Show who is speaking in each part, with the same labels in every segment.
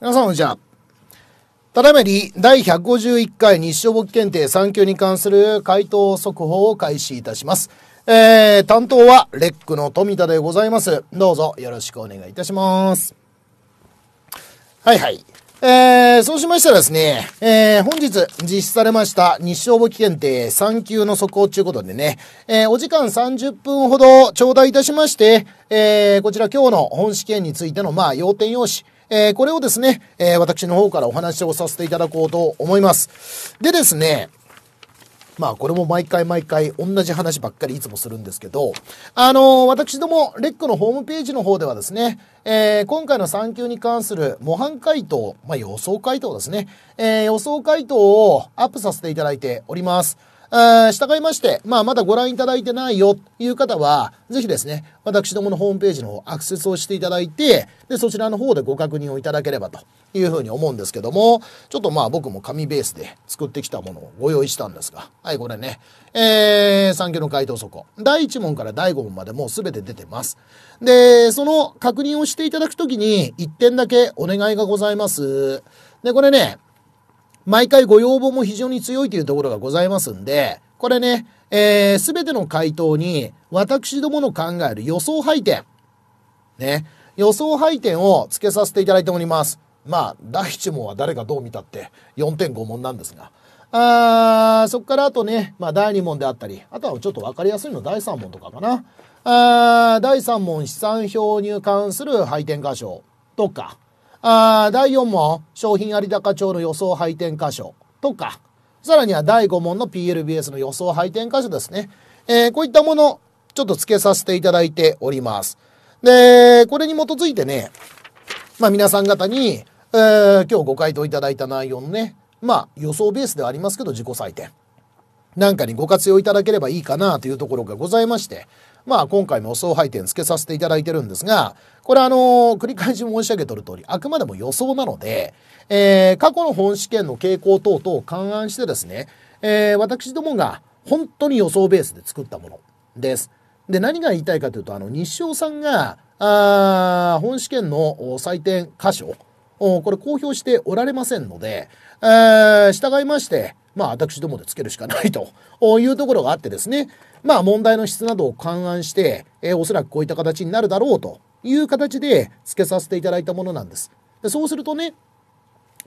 Speaker 1: 皆さんこんにちは。ただめまり第151回日照簿記検定3級に関する回答速報を開始いたします。えー、担当はレックの富田でございます。どうぞよろしくお願いいたします。はいはい。えー、そうしましたらですね、えー、本日実施されました日照簿記検定3級の速報ということでね、えー、お時間30分ほど頂戴いたしまして、えー、こちら今日の本試験についての、まあ、要点要旨、えー、これをですね、えー、私の方からお話をさせていただこうと思います。でですね、まあこれも毎回毎回同じ話ばっかりいつもするんですけど、あのー、私どもレックのホームページの方ではですね、えー、今回の産休に関する模範回答、まあ予想回答ですね、えー、予想回答をアップさせていただいております。あ従いまして、まあ、まだご覧いただいてないよという方は、ぜひですね、私どものホームページの方、アクセスをしていただいて、で、そちらの方でご確認をいただければというふうに思うんですけども、ちょっとまあ僕も紙ベースで作ってきたものをご用意したんですが、はい、これね、えー、産業の回答底、第1問から第5問までもう全て出てます。で、その確認をしていただくときに、1点だけお願いがございます。で、これね、毎回ご要望も非常に強いというところがございますんで、これね、えー、ての回答に私どもの考える予想配点、ね、予想配点をつけさせていただいております。まあ、第1問は誰がどう見たって4.5問なんですが。あーそこからあとね、まあ、第2問であったり、あとはちょっとわかりやすいの第3問とかかな。あ第3問資産表に関する配点箇所とか、あ第4問、商品有高帳の予想配点箇所とか、さらには第5問の PLBS の予想配点箇所ですね。えー、こういったもの、ちょっと付けさせていただいております。で、これに基づいてね、まあ皆さん方に、えー、今日ご回答いただいた内容のね、まあ予想ベースではありますけど自己採点なんかにご活用いただければいいかなというところがございまして、まあ今回も予想配点付けさせていただいてるんですが、これあの繰り返し申し上げとる通り、あくまでも予想なので、えー、過去の本試験の傾向等々を勘案してですね、えー、私どもが本当に予想ベースで作ったものです。で、何が言いたいかというと、あの、日照さんが、あ本試験の採点箇所、これ公表しておられませんので、従いまして、まあ私どもでつけるしかないというところがあってですね、まあ問題の質などを勘案して、えー、おそらくこういった形になるだろうという形で付けさせていただいたものなんです。でそうするとね、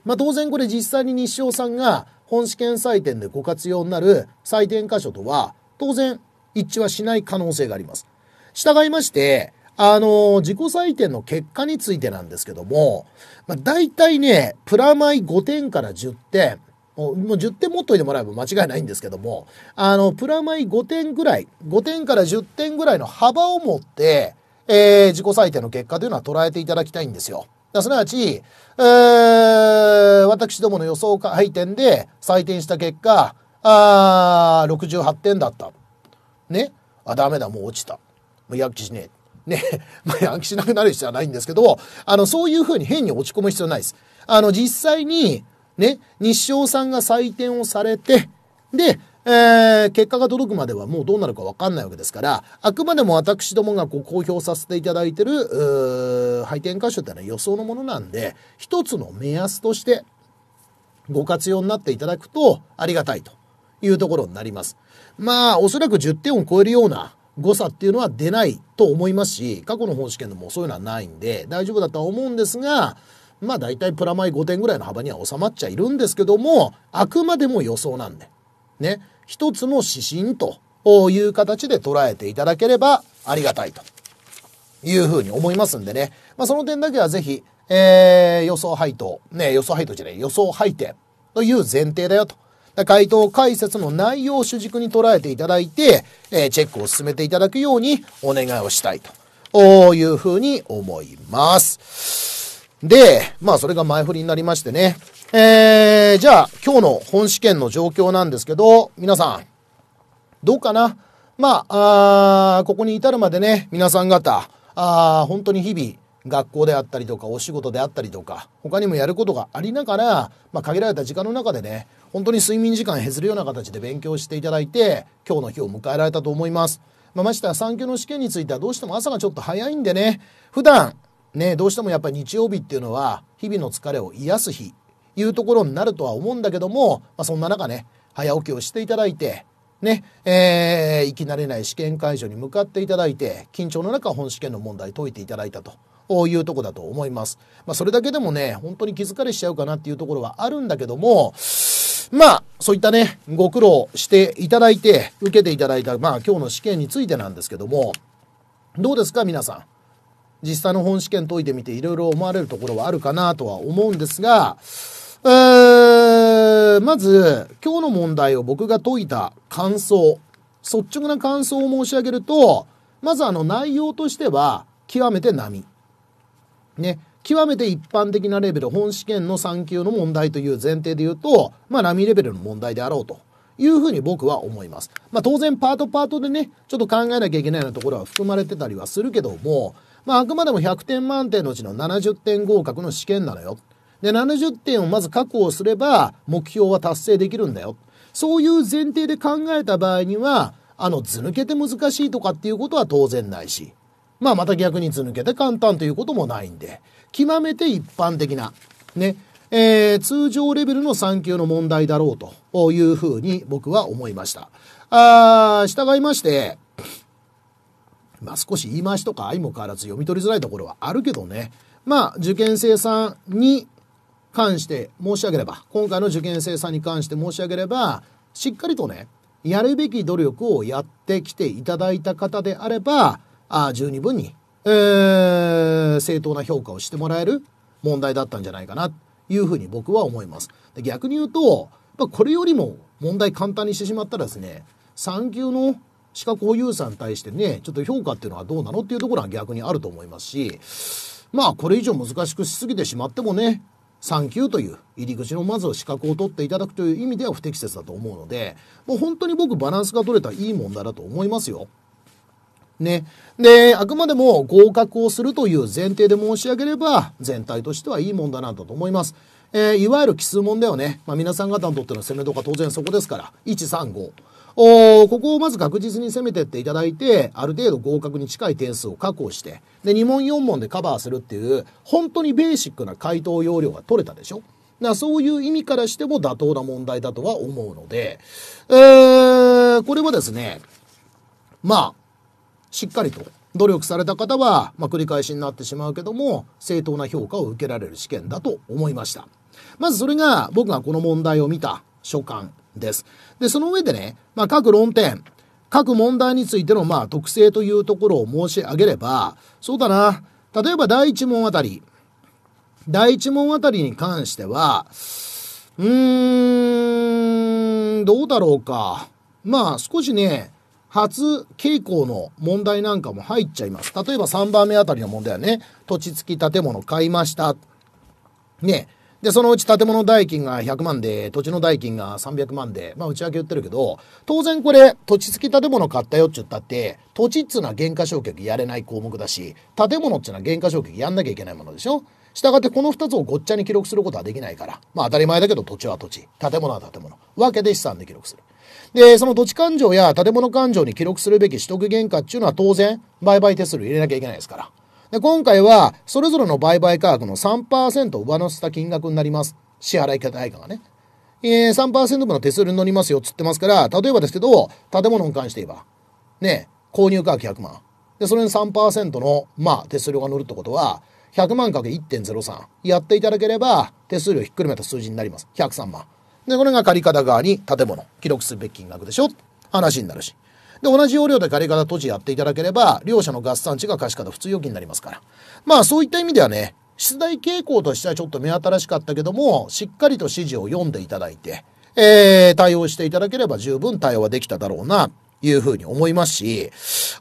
Speaker 1: まあ当然これ実際に西尾さんが本試験採点でご活用になる採点箇所とは当然一致はしない可能性があります。従いまして、あの、自己採点の結果についてなんですけども、まあ、大体ね、プラマイ5点から10点、もう10点持っといてもらえば間違いないんですけども、あの、プラマイ5点ぐらい、5点から10点ぐらいの幅を持って、えー、自己採点の結果というのは捉えていただきたいんですよ。だすなわち、えー、私どもの予想配点で採点した結果、あ六68点だった。ね。あ、ダメだ、もう落ちた。もう躍きしねえ。ね。まあ、躍きしなくなる必要はないんですけど、あの、そういうふうに変に落ち込む必要ないです。あの、実際に、ね、日照さんが採点をされて、で、えー、結果が届くまではもうどうなるか分かんないわけですからあくまでも私どもがこう公表させていただいてる配点箇所ってのは予想のものなんで一つの目安としてご活用になっていただくとありがたいというところになります。まあおそらく10点を超えるような誤差っていうのは出ないと思いますし過去の本試験でもそういうのはないんで大丈夫だとは思うんですがまあ大体プラマイ5点ぐらいの幅には収まっちゃいるんですけども、あくまでも予想なんで、ね、一つの指針という形で捉えていただければありがたいというふうに思いますんでね、まあ、その点だけはぜひ、えー、予想配当、ね、予想配当じゃない、予想配点という前提だよと。回答解説の内容を主軸に捉えていただいて、えー、チェックを進めていただくようにお願いをしたいというふうに思います。で、まあそれが前振りになりましてね。えー、じゃあ今日の本試験の状況なんですけど、皆さん、どうかなまあ、あここに至るまでね、皆さん方、あ本当に日々、学校であったりとかお仕事であったりとか他にもやることがありながら、まあ、限られた時間の中でね本当に睡眠時間へずるような形で勉強していただいて今日の日を迎えられたと思います。まあ、ましては産級の試験についてはどうしても朝がちょっと早いんでね普段ね、どうしてもやっぱり日曜日っていうのは日々の疲れを癒す日いうところになるとは思うんだけども、まあ、そんな中ね早起きをしていただいてね、えー、生き慣れない試験会場に向かっていただいて緊張の中本試験の問題解いていただいたと。いうとこだと思います。まあ、それだけでもね、本当に気疲れしちゃうかなっていうところはあるんだけども、まあ、そういったね、ご苦労していただいて、受けていただいた、まあ、今日の試験についてなんですけども、どうですか、皆さん。実際の本試験解いてみていろいろ思われるところはあるかなとは思うんですが、えー、まず今日の問題を僕が解いた感想率直な感想を申し上げるとまずあの内容としては極めて波。ね。極めて一般的なレベル、本試験の3級の問題という前提で言うと、まあ波レベルの問題であろうというふうに僕は思います。まあ当然パートパートでね、ちょっと考えなきゃいけないようなところは含まれてたりはするけども、まあ、あくまでも100点満点のうちの70点合格の試験なのよ。で、70点をまず確保すれば、目標は達成できるんだよ。そういう前提で考えた場合には、あの、図抜けて難しいとかっていうことは当然ないし、まあ、また逆に図抜けて簡単ということもないんで、極めて一般的な、ね、えー、通常レベルの3級の問題だろうというふうに僕は思いました。あー、従いまして、まあ少し言い回しとか相も変わらず読み取りづらいところはあるけどね。まあ受験生さんに関して申し上げれば、今回の受験生さんに関して申し上げれば、しっかりとね、やるべき努力をやってきていただいた方であれば、あ十二分に、えー、正当な評価をしてもらえる問題だったんじゃないかな、というふうに僕は思います。で逆に言うと、これよりも問題簡単にしてしまったらですね、3級のシカコユーさんに対してね、ちょっと評価っていうのはどうなのっていうところは逆にあると思いますし、まあこれ以上難しくしすぎてしまってもね、3級という入り口のまず資格を取っていただくという意味では不適切だと思うので、もう本当に僕バランスが取れたいい問題だと思いますよ。ね。で、あくまでも合格をするという前提で申し上げれば、全体としてはいい問題なんだと思います。えー、いわゆる奇数問だよね。まあ皆さん方にとっての攻めとか当然そこですから、1、3、5。おここをまず確実に攻めてっていただいて、ある程度合格に近い点数を確保して、で、2問4問でカバーするっていう、本当にベーシックな回答要領が取れたでしょだそういう意味からしても妥当な問題だとは思うので、えー、これはですね、まあ、しっかりと努力された方は、まあ、繰り返しになってしまうけども、正当な評価を受けられる試験だと思いました。まずそれが僕がこの問題を見た所感です。で、その上でね、まあ、各論点、各問題についてのまあ特性というところを申し上げれば、そうだな、例えば第1問あたり、第1問あたりに関しては、うーん、どうだろうか。まあ少しね、初傾向の問題なんかも入っちゃいます。例えば3番目あたりの問題はね、土地付き建物買いました。ね、でそのうち建物代金が100万で土地の代金が300万で、まあ、内訳言ってるけど当然これ土地付き建物買ったよって言ったって土地っつうのは減価償却やれない項目だし建物っつうのは減価償却やんなきゃいけないものでしょしたがってこの2つをごっちゃに記録することはできないからまあ当たり前だけど土地は土地建物は建物分けで資産で記録する。で、その土地勘定や建物勘定に記録するべき取得原価っていうのは当然、売買手数料入れなきゃいけないですから。で今回は、それぞれの売買価格の3%上乗せた金額になります。支払い対価がね。えー、3%分の手数料に乗りますよ、っつってますから、例えばですけど、建物に関して言えば、ね、購入価格100万。で、それに3%の、まあ、手数料が乗るってことは、100万かけ1.03。やっていただければ、手数料ひっくるめた数字になります。103万。で、これが借方側に建物、記録すべき金額でしょ話になるし。で同じ要領で借方土じやっていただければ両者の合算値が貸し方普通預金になりますからまあそういった意味ではね出題傾向としてはちょっと目新しかったけどもしっかりと指示を読んでいただいて、えー、対応していただければ十分対応はできただろうないうふうに思いますし、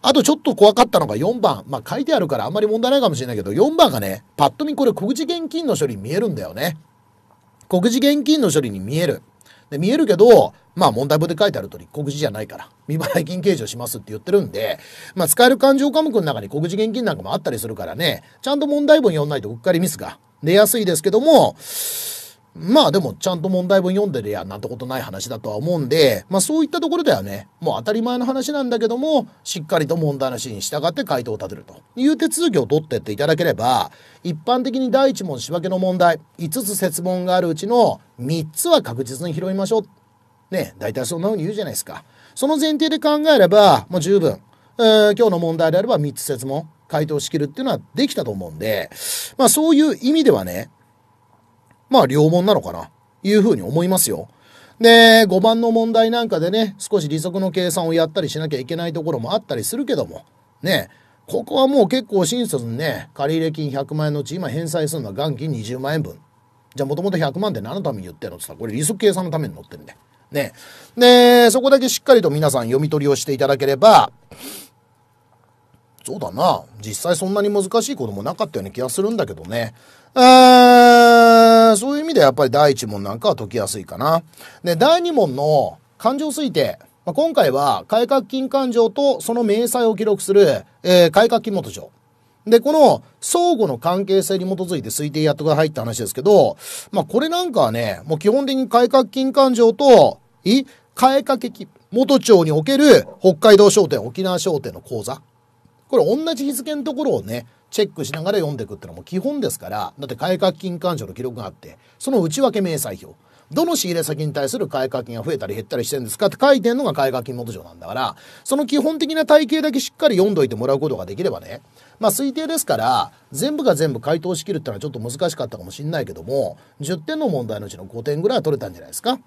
Speaker 1: あとちょっと怖かったのが4番。まあ書いてあるからあんまり問題ないかもしれないけど、4番がね、パッと見これ国事現金の処理見えるんだよね。国事現金の処理に見える。で見えるけど、まあ問題文で書いてある通り、告示じゃないから、未払い金計上しますって言ってるんで、まあ使える勘定科目の中に告示現金なんかもあったりするからね、ちゃんと問題文読んないとうっかりミスが出やすいですけども、まあでもちゃんと問題文読んでりゃなんてことない話だとは思うんで、まあそういったところではね、もう当たり前の話なんだけども、しっかりと問題のしに従って回答を立てるという手続きを取ってっていただければ、一般的に第一問仕分けの問題、5つ設問があるうちの3つは確実に拾いましょうね、大体そんな風に言うじゃないですか。その前提で考えれば、もう十分、えー、今日の問題であれば3つ説問、回答しきるっていうのはできたと思うんで、まあそういう意味ではね、まあ両問なのかな、いう風に思いますよ。で、5番の問題なんかでね、少し利息の計算をやったりしなきゃいけないところもあったりするけども、ね、ここはもう結構親切にね、借入金100万円のうち今返済するのは元金20万円分。じゃあもともと100万で何のために言ってるのってさ、ったら、これ利息計算のために載ってるんよ。ね。で、そこだけしっかりと皆さん読み取りをしていただければ、そうだな。実際そんなに難しいこともなかったような気がするんだけどね。えー、そういう意味でやっぱり第1問なんかは解きやすいかな。で、第2問の感情推定。まあ、今回は改革金勘定とその明細を記録する、えー、改革金元帳。で、この相互の関係性に基づいて推定やってくださいって話ですけど、まあこれなんかはね、もう基本的に改革金勘定と、い改革金、元町における北海道商店、沖縄商店の口座。これ同じ日付のところをね、チェックしながら読んでいくってのはもう基本ですから、だって改革金勘定の記録があって、その内訳明細表。どの仕入れ先に対する改革金が増えたり減ったりしてるんですかって書いてんのが改革金元帳なんだから、その基本的な体系だけしっかり読んどいてもらうことができればね、まあ推定ですから全部が全部回答しきるってのはちょっと難しかったかもしんないけども10点の問題のうちの5点ぐらいは取れたんじゃないですか。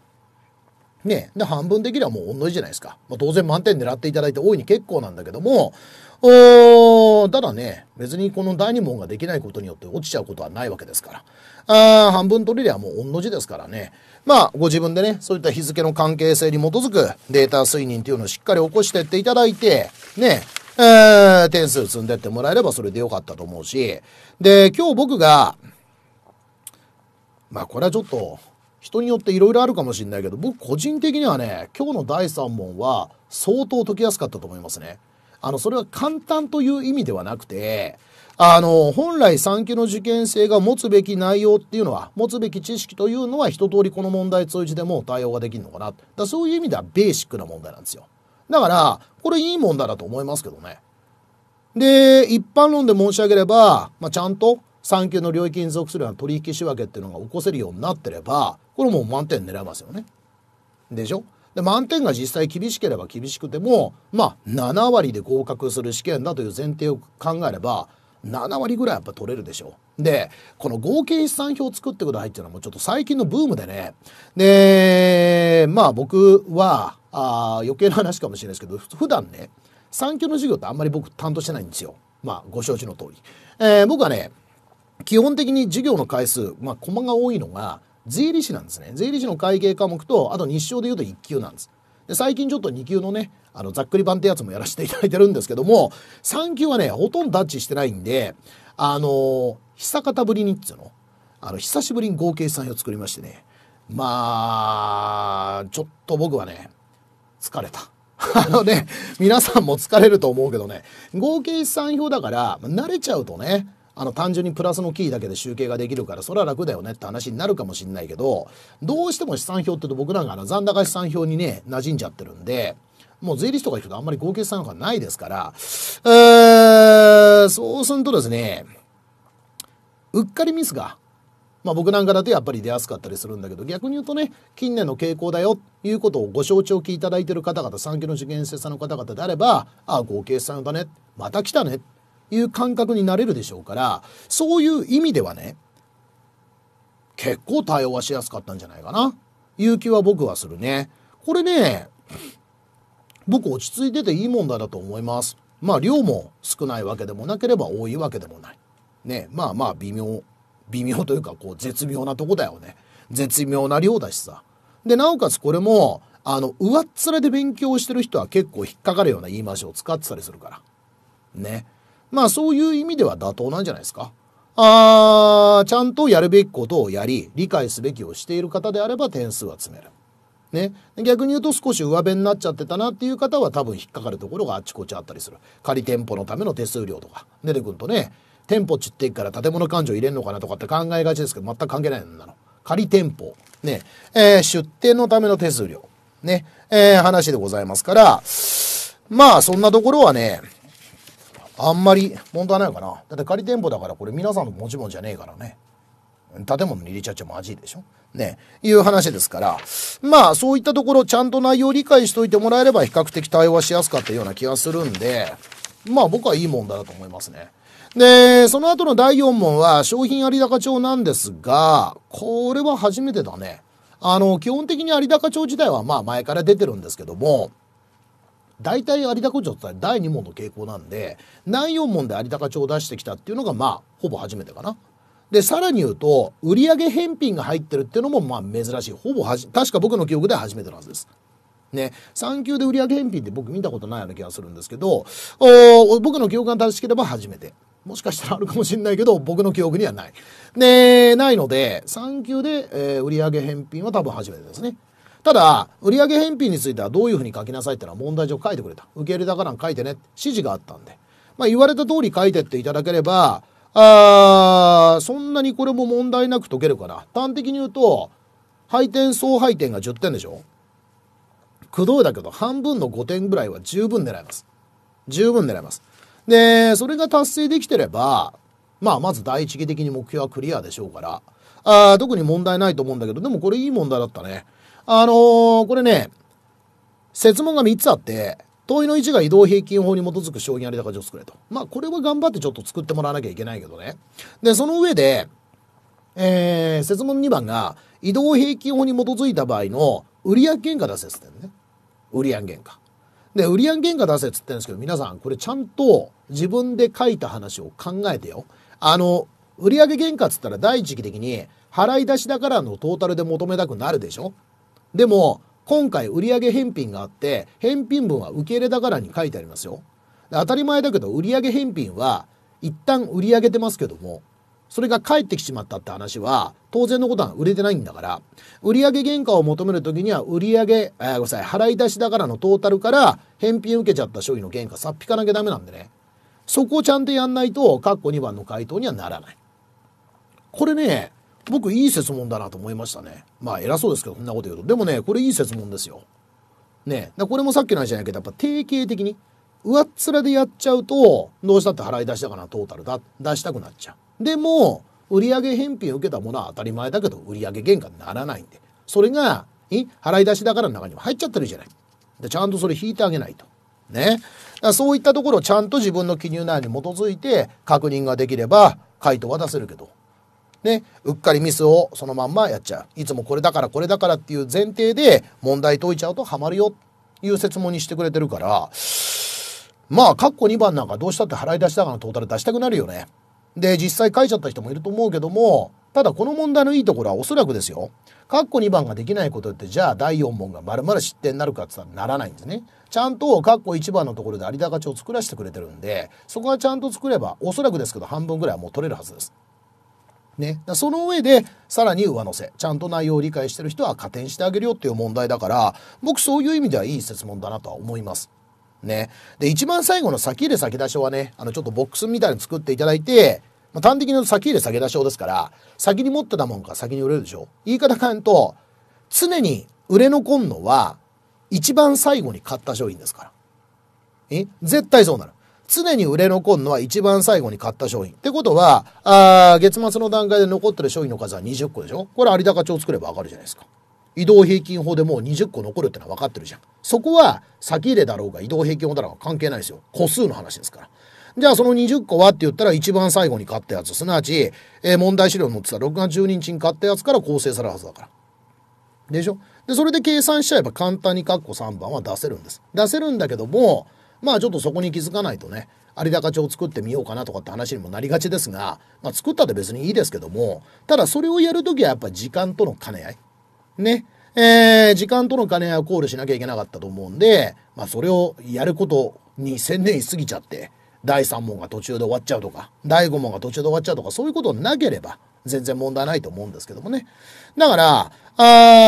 Speaker 1: ねで、半分的にはもう同じじゃないですか。まあ、当然満点狙っていただいて大いに結構なんだけども、おただね、別にこの第2問ができないことによって落ちちゃうことはないわけですから。あ半分取れりゃもう同じですからね。まあ、ご自分でね、そういった日付の関係性に基づくデータ推認っていうのをしっかり起こしてっていただいて、ね、えー、点数積んでってもらえればそれでよかったと思うし、で、今日僕が、まあ、これはちょっと、人によっていろいろあるかもしれないけど、僕個人的にはね、今日の第3問は相当解きやすかったと思いますね。あの、それは簡単という意味ではなくて、あの、本来3級の受験生が持つべき内容っていうのは、持つべき知識というのは一通りこの問題通じても対応ができるのかな。だそういう意味ではベーシックな問題なんですよ。だから、これいい問題だと思いますけどね。で、一般論で申し上げれば、まあ、ちゃんと3級の領域に属するような取引仕分けっていうのが起こせるようになってれば、これもう満点狙えますよね。でしょで満点が実際厳しければ厳しくてもまあ7割で合格する試験だという前提を考えれば7割ぐらいやっぱ取れるでしょう。で、この合計資産表を作ってくださいっていうのはもうちょっと最近のブームでね。で、まあ僕は、あ余計な話かもしれないですけど、普段ね、産休の授業ってあんまり僕担当してないんですよ。まあご承知の通り。えー、僕はね、基本的に授業の回数、まあコマが多いのが、税理士なんですね。税理士の会計科目と、あと日照で言うと1級なんです。で最近ちょっと2級のねあのざっくり版ってやつもやらせていただいてるんですけども3級はねほとんどダッチしてないんであの久方ぶりにっつうのあの久しぶりに合計3を作りましてねまあちょっと僕はね疲れた。あのね、皆さんも疲れると思うけどね、合計算表だから、慣れちゃうとね、あの単純にプラスのキーだけで集計ができるからそれは楽だよねって話になるかもしんないけどどうしても資産表って言うと僕なんか残高資産表にね馴染んじゃってるんでもう税理士とか行くとあんまり合計資産がないですからえー、そうするとですねうっかりミスがまあ、僕なんかだとやっぱり出やすかったりするんだけど逆に言うとね近年の傾向だよということをご承知おきいただいている方々産業の受験生さんの方々であればああ合計資産だねまた来たねいう感覚になれるでしょうから、そういう意味ではね、結構対応はしやすかったんじゃないかな。いう気は僕はするね。これね、僕落ち着いてていい問題だと思います。まあ量も少ないわけでもなければ多いわけでもない。ね、まあまあ微妙、微妙というかこう絶妙なとこだよね。絶妙な量だしさ。で、なおかつこれも、あの、上っ面で勉強してる人は結構引っかかるような言い回しを使ってたりするから。ね。まあそういう意味では妥当なんじゃないですか。あーちゃんとやるべきことをやり理解すべきをしている方であれば点数は詰める。ね、逆に言うと少し上辺になっちゃってたなっていう方は多分引っかかるところがあっちこっちあったりする仮店舗のための手数料とか出てくるとね店舗ちっていくから建物勘定入れんのかなとかって考えがちですけど全く関係ないんなの仮店舗ね、えー、出店のための手数料ね、えー、話でございますからまあそんなところはねあんまり問題ないかな。だって仮店舗だからこれ皆さんの持ち物じゃねえからね。建物に入れちゃっちゃまずいでしょねいう話ですから。まあ、そういったところ、ちゃんと内容を理解しといてもらえれば、比較的対はしやすかったような気がするんで、まあ、僕はいい問題だと思いますね。で、その後の第4問は、商品有高帳なんですが、これは初めてだね。あの、基本的に有高帳自体は、まあ、前から出てるんですけども、大体有高町って第2問の傾向なんで、第4問で有高町を出してきたっていうのが、まあ、ほぼ初めてかな。で、さらに言うと、売上返品が入ってるっていうのも、まあ、珍しい。ほぼはじ、確か僕の記憶では初めてのはずです。ね、3級で売上返品って僕見たことないような気がするんですけど、お僕の記憶が正しければ初めて。もしかしたらあるかもしれないけど、僕の記憶にはない。で、ないので、3級で、えー、売上返品は多分初めてですね。ただ、売上返品についてはどういうふうに書きなさいってのは問題上書いてくれた。受け入れたから書いてね。指示があったんで。まあ、言われた通り書いてっていただければ、あそんなにこれも問題なく解けるかな。端的に言うと、配点総配点が10点でしょ駆動だけど半分の5点ぐらいは十分狙います。十分狙います。で、それが達成できてれば、まあ、まず第一義的に目標はクリアでしょうから、あ特に問題ないと思うんだけど、でもこれいい問題だったね。あのー、これね、設問が3つあって、問いの1が移動平均法に基づく将棋有高上作れと。まあ、これは頑張ってちょっと作ってもらわなきゃいけないけどね。で、その上で、えー、説問2番が、移動平均法に基づいた場合の売上原価出せっつってんね。売上原価。で、売上原価出せっつってんですけど、皆さん、これちゃんと自分で書いた話を考えてよ。あの、売上原価っつったら第一義的に、払い出しだからのトータルで求めたくなるでしょでも、今回売上返品があって、返品分は受け入れだからに書いてありますよ。当たり前だけど、売上返品は、一旦売り上げてますけども、それが返ってきちまったって話は、当然のことは売れてないんだから、売上原価を求めるときには、売上、えごめんなさい、払い出しだからのトータルから、返品受けちゃった商品の原価さっぴかなきゃダメなんでね。そこをちゃんとやんないと、カッコ2番の回答にはならない。これね、僕いい説問だなと思いましたね。まあ偉そうですけど、そんなこと言うと。でもね、これいい説問ですよ。ね。だこれもさっきの話じゃないけど、やっぱ定型的に、上っ面でやっちゃうと、どうしたって払い出したかな、トータルだ、出したくなっちゃう。でも、売上返品を受けたものは当たり前だけど、売上原価にならないんで。それが、え払い出しだからの中にも入っちゃってるじゃない。で、ちゃんとそれ引いてあげないと。ね。だそういったところをちゃんと自分の記入内容に基づいて確認ができれば、回答は出せるけど、ね、うっかりミスをそのまんまやっちゃう。いつもこれだからこれだからっていう前提で問題解いちゃうとハマるよっていう説問にしてくれてるから、まあ、カッコ2番なんかどうしたって払い出しだからトータル出したくなるよね。で、実際書いちゃった人もいると思うけども、ただこの問題のいいところはおそらくですよ。カッコ2番ができないことって、じゃあ第4問がまるまる失点になるかって言ったらならないんですね。ちゃんとカッコ1番のところで有田勝を作らせてくれてるんで、そこはちゃんと作れば、おそらくですけど半分ぐらいはもう取れるはずです。ね、その上でさらに上乗せちゃんと内容を理解してる人は加点してあげるよっていう問題だから僕そういう意味ではいい質問だなとは思います。ね。で、一番最後の先入れ先出しはね、あの、ちょっとボックスみたいに作っていただいて、まあ、端的に先入れ先出しですから、先に持ってたもんか先に売れるでしょ。言い方変えると、常に売れ残るのは、一番最後に買った商品ですから。え絶対そうなる。常に売れ残るのは一番最後に買った商品。ってことは、あ月末の段階で残ってる商品の数は20個でしょこれ有高帳作ればわかるじゃないですか。移動平均法でもう20個残るってのは分かってるじゃん。そこは先入れだろうが移動平均法だろうが関係ないですよ。個数の話ですから。じゃあその20個はって言ったら一番最後に買ったやつ、すなわち、えー、問題資料に載ってた6月12日に買ったやつから構成されるはずだから。でしょで、それで計算しちゃえば簡単に括弧3番は出せるんです。出せるんだけども、まあちょっとそこに気づかないとね有高町を作ってみようかなとかって話にもなりがちですが、まあ、作ったって別にいいですけどもただそれをやるときはやっぱ時間との兼ね合いねえー、時間との兼ね合いを考慮しなきゃいけなかったと思うんで、まあ、それをやることに専念しすぎちゃって第3問が途中で終わっちゃうとか第5問が途中で終わっちゃうとかそういうことなければ全然問題ないと思うんですけどもねだから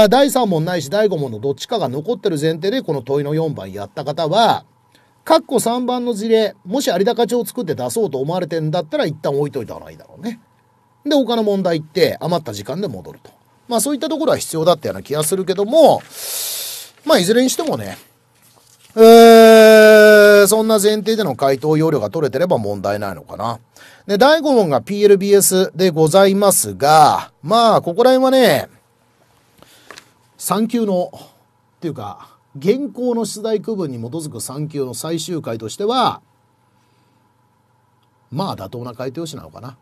Speaker 1: あ第3問ないし第5問のどっちかが残ってる前提でこの問いの4番やった方はかっこ3番の事例、もし有高帳を作って出そうと思われてんだったら一旦置いといた方がいいだろうね。で、他の問題行って余った時間で戻ると。まあそういったところは必要だったような気がするけども、まあいずれにしてもね、えー、そんな前提での回答要領が取れてれば問題ないのかな。で、第5問が PLBS でございますが、まあここら辺はね、3級の、っていうか、現行の出題区分に基づく3級の最終回としては、まあ妥当な回答用紙なのかな。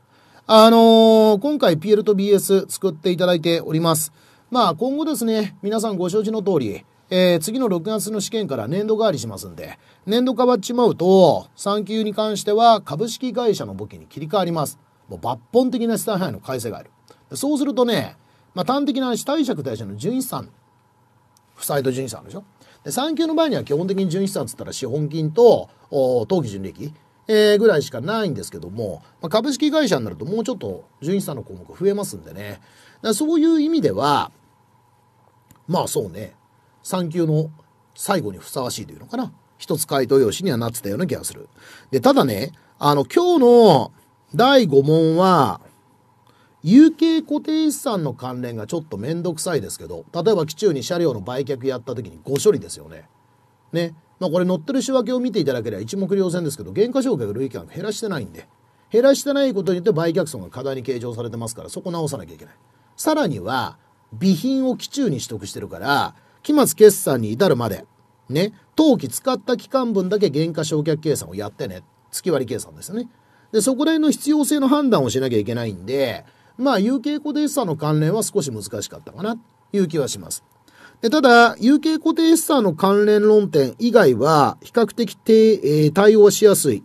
Speaker 1: あのー、今回 PL と BS 作っていただいております。まあ今後ですね、皆さんご承知の通り、えー、次の6月の試験から年度変わりしますんで、年度変わっちまうと、3級に関しては株式会社の簿記に切り替わります。もう抜本的な資産範囲の改正がある。そうするとね、まあ、端的な話、貸借対象の純資産、負債と純資産でしょ。でで3級の場合には基本的に純資産っつったら資本金と当期純利益、えー、ぐらいしかないんですけども、まあ、株式会社になるともうちょっと純資産の項目増えますんでねだそういう意味ではまあそうね3級の最後にふさわしいというのかな一つ回答用紙にはなってたような気がするでただねあの今日の第5問は有形固定資産の関連がちょっと面倒くさいですけど、例えば基中に車両の売却やった時に誤処理ですよね。ね。まあこれ乗ってる仕分けを見ていただければ一目瞭然ですけど、減価償却累間減らしてないんで、減らしてないことによって売却損が過大に計上されてますから、そこ直さなきゃいけない。さらには、備品を基中に取得してるから、期末決算に至るまで、ね、当期使った期間分だけ減価償却計算をやってね。月割計算ですよね。で、そこら辺の必要性の判断をしなきゃいけないんで、まあ、有形固定資産の関連は少し難しかったかな、という気はします。でただ、有形固定資産の関連論点以外は、比較的て、えー、対応しやすい。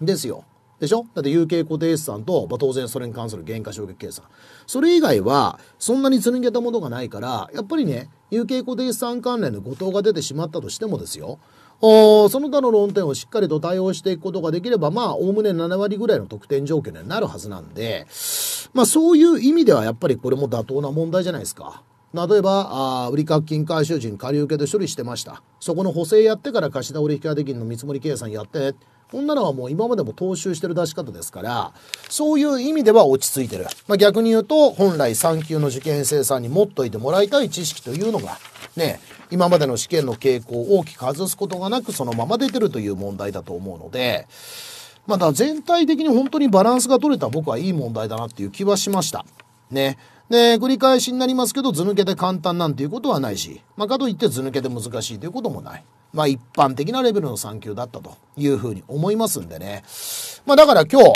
Speaker 1: ですよ。でしょだって有形固定資産と、まあ、当然それに関する減価償却計算。それ以外は、そんなに積み上げたものがないから、やっぱりね、有形固定資産関連の誤答が出てしまったとしてもですよ。その他の論点をしっかりと対応していくことができれば、まあ、おおむね7割ぐらいの得点条件になるはずなんで、まあ、そういう意味ではやっぱりこれも妥当な問題じゃないですか。例えば、あ売掛金回収時に借り受けで処理してました。そこの補正やってから貸し倒れ引き当て金の見積もり計算やって。こんなのはもう今までも踏襲してる出し方ですから、そういう意味では落ち着いてる。まあ、逆に言うと、本来3級の受験生さんに持っといてもらいたい知識というのが、ね、今までの試験の傾向を大きく外すことがなくそのまま出てるという問題だと思うので、まあ、だ全体的に本当にバランスが取れた僕はいい問題だなっていう気はしました。ね。で、繰り返しになりますけど、図抜けで簡単なんていうことはないし、まあ、かといって図抜けで難しいということもない。まあ、一般的なレベルの3級だったというふうに思いますんでね。まあ、だから今日、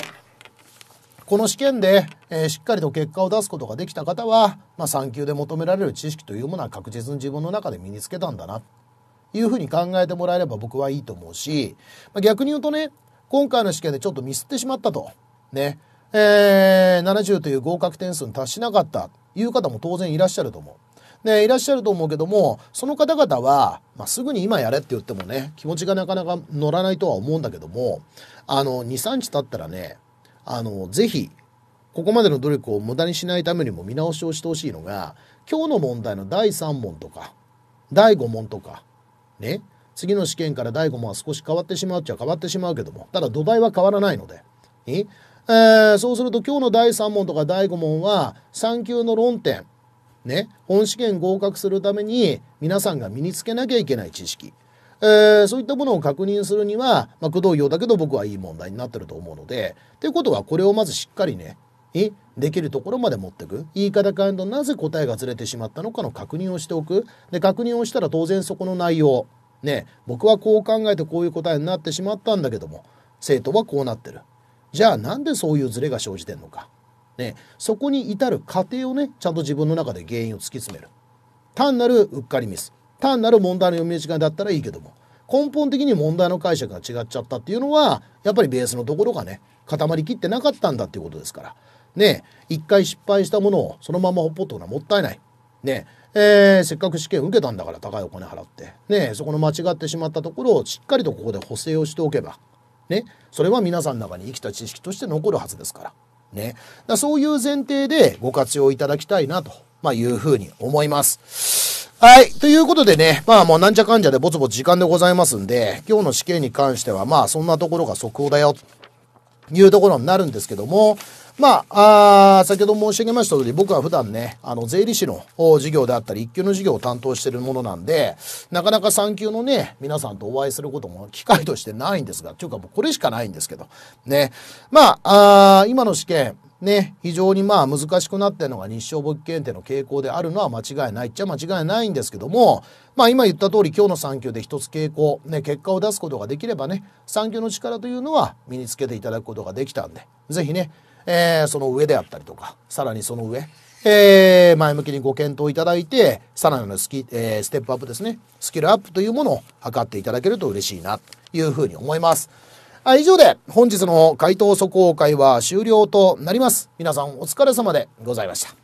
Speaker 1: この試験で、えー、しっかりと結果を出すことができた方は、まあ、3級で求められる知識というものは確実に自分の中で身につけたんだな、というふうに考えてもらえれば僕はいいと思うし、まあ、逆に言うとね、今回の試験でちょっとミスってしまったと。ね。えー、70という合格点数に達しなかったという方も当然いらっしゃると思う。ね、いらっしゃると思うけども、その方々は、まあ、すぐに今やれって言ってもね、気持ちがなかなか乗らないとは思うんだけども、あの、2、3日経ったらね、あの、ぜひ、ここまでの努力を無駄にしないためにも見直しをしてほしいのが、今日の問題の第3問とか、第5問とか、ね、次の試験から第5問は少し変わってしまうっちゃ変わってしまうけども、ただ土台は変わらないので、えー、そうすると今日の第3問とか第5問は、3級の論点、ね、本試験合格するために皆さんが身につけなきゃいけない知識、えー、そういったものを確認するには、まあ、駆動業だけど僕はいい問題になってると思うのでということはこれをまずしっかりねえできるところまで持っていく言い方変えるとなぜ答えがずれてしまったのかの確認をしておくで確認をしたら当然そこの内容ね僕はこう考えてこういう答えになってしまったんだけども生徒はこうなってるじゃあなんでそういうずれが生じてんのか、ね、そこに至る過程をねちゃんと自分の中で原因を突き詰める単なるうっかりミス単なる問題の読み違いだったらいいけども根本的に問題の解釈が違っちゃったっていうのはやっぱりベースのところがね固まりきってなかったんだっていうことですからね一回失敗したものをそのままほっぽっとくのはもったいないねえー、せっかく試験受けたんだから高いお金払ってねそこの間違ってしまったところをしっかりとここで補正をしておけばねそれは皆さんの中に生きた知識として残るはずですからねだそういう前提でご活用いただきたいなとまあ、いうふうに思います。はい。ということでね、まあもうなんちゃかんちゃでぼつぼつ時間でございますんで、今日の試験に関してはまあそんなところが速報だよ、というところになるんですけども、まあ、あ先ほど申し上げました通り、僕は普段ね、あの、税理士の授業であったり、一級の授業を担当しているものなんで、なかなか3級のね、皆さんとお会いすることも機会としてないんですが、というかもうこれしかないんですけど、ね。まあ、あ今の試験、ね、非常にまあ難しくなってるのが日照簿記検定の傾向であるのは間違いないっちゃ間違いないんですけども、まあ今言った通り今日の産休で一つ傾向、ね、結果を出すことができればね、3の力というのは身につけていただくことができたんで、ぜひね、えー、その上であったりとか、さらにその上、えー、前向きにご検討いただいて、さらなるスキ、えー、ステップアップですね、スキルアップというものを図っていただけると嬉しいな、というふうに思います。はい、以上で本日の回答速報会は終了となります。皆さんお疲れ様でございました。